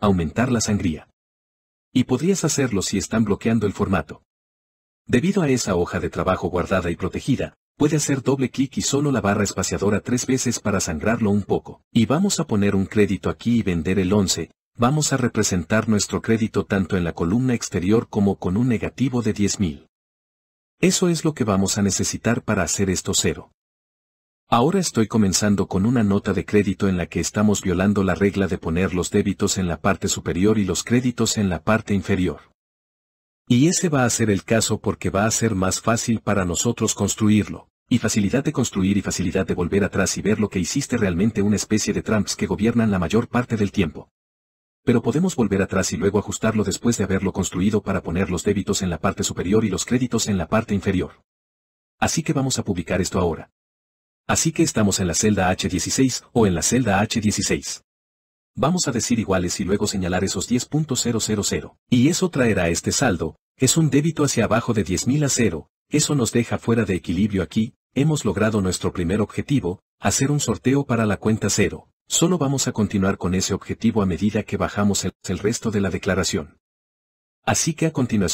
aumentar la sangría. Y podrías hacerlo si están bloqueando el formato. Debido a esa hoja de trabajo guardada y protegida, puede hacer doble clic y solo la barra espaciadora tres veces para sangrarlo un poco. Y vamos a poner un crédito aquí y vender el 11, vamos a representar nuestro crédito tanto en la columna exterior como con un negativo de 10.000. Eso es lo que vamos a necesitar para hacer esto cero. Ahora estoy comenzando con una nota de crédito en la que estamos violando la regla de poner los débitos en la parte superior y los créditos en la parte inferior. Y ese va a ser el caso porque va a ser más fácil para nosotros construirlo, y facilidad de construir y facilidad de volver atrás y ver lo que hiciste realmente una especie de tramps que gobiernan la mayor parte del tiempo. Pero podemos volver atrás y luego ajustarlo después de haberlo construido para poner los débitos en la parte superior y los créditos en la parte inferior. Así que vamos a publicar esto ahora. Así que estamos en la celda H16 o en la celda H16. Vamos a decir iguales y luego señalar esos 10.000, y eso traerá este saldo, es un débito hacia abajo de 10.000 a cero, eso nos deja fuera de equilibrio aquí, hemos logrado nuestro primer objetivo, hacer un sorteo para la cuenta cero, solo vamos a continuar con ese objetivo a medida que bajamos el, el resto de la declaración. Así que a continuación